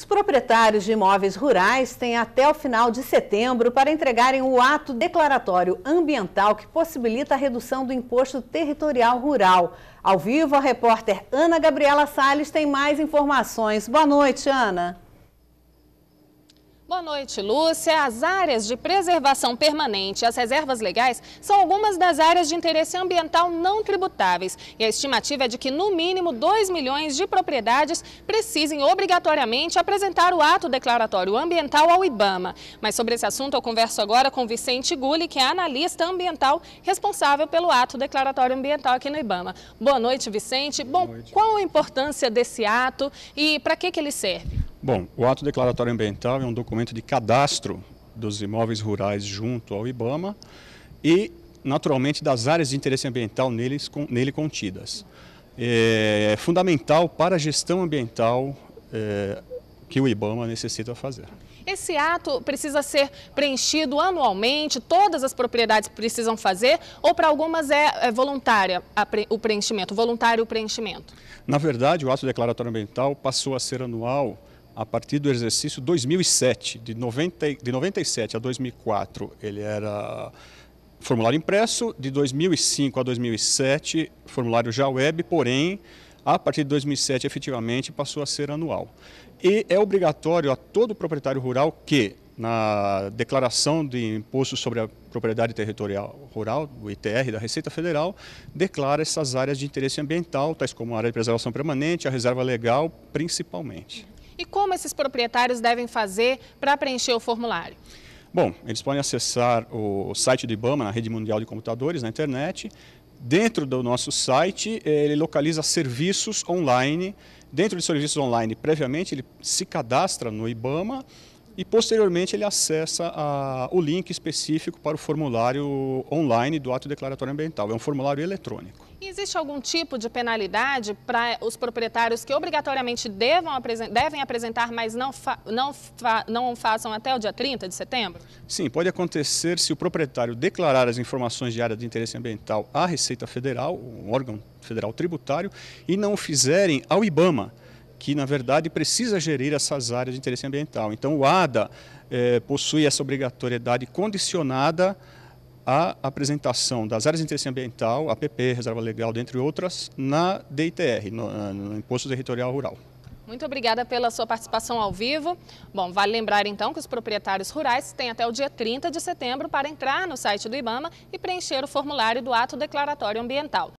Os proprietários de imóveis rurais têm até o final de setembro para entregarem o ato declaratório ambiental que possibilita a redução do imposto territorial rural. Ao vivo, a repórter Ana Gabriela Salles tem mais informações. Boa noite, Ana. Boa noite, Lúcia. As áreas de preservação permanente e as reservas legais são algumas das áreas de interesse ambiental não tributáveis. E a estimativa é de que, no mínimo, 2 milhões de propriedades precisem obrigatoriamente apresentar o ato declaratório ambiental ao IBAMA. Mas sobre esse assunto eu converso agora com Vicente Gulli, que é analista ambiental responsável pelo ato declaratório ambiental aqui no IBAMA. Boa noite, Vicente. Bom, noite. qual a importância desse ato e para que, que ele serve? Bom, o ato declaratório ambiental é um documento de cadastro dos imóveis rurais junto ao IBAMA e, naturalmente, das áreas de interesse ambiental neles, nele contidas. É fundamental para a gestão ambiental é, que o IBAMA necessita fazer. Esse ato precisa ser preenchido anualmente, todas as propriedades precisam fazer, ou para algumas é, é voluntária o preenchimento, voluntário o preenchimento? Na verdade, o ato declaratório ambiental passou a ser anual a partir do exercício 2007. De, 90, de 97 a 2004 ele era formulário impresso, de 2005 a 2007 formulário já web, porém a partir de 2007 efetivamente passou a ser anual. E é obrigatório a todo proprietário rural que na declaração de imposto sobre a propriedade territorial rural, o ITR da Receita Federal, declara essas áreas de interesse ambiental, tais como a área de preservação permanente, a reserva legal, principalmente e como esses proprietários devem fazer para preencher o formulário? Bom, eles podem acessar o site do IBAMA, na rede mundial de computadores, na internet. Dentro do nosso site, ele localiza serviços online. Dentro de serviços online, previamente, ele se cadastra no IBAMA e posteriormente ele acessa a, o link específico para o formulário online do ato declaratório ambiental. É um formulário eletrônico. E existe algum tipo de penalidade para os proprietários que obrigatoriamente devam devem apresentar, mas não, fa, não, fa, não façam até o dia 30 de setembro? Sim, pode acontecer se o proprietário declarar as informações de área de interesse ambiental à Receita Federal, um órgão federal tributário, e não o fizerem ao IBAMA que, na verdade, precisa gerir essas áreas de interesse ambiental. Então, o ADA eh, possui essa obrigatoriedade condicionada à apresentação das áreas de interesse ambiental, APP, reserva legal, dentre outras, na DITR, no, eh, no Imposto Territorial Rural. Muito obrigada pela sua participação ao vivo. Bom, vale lembrar então que os proprietários rurais têm até o dia 30 de setembro para entrar no site do IBAMA e preencher o formulário do ato declaratório ambiental.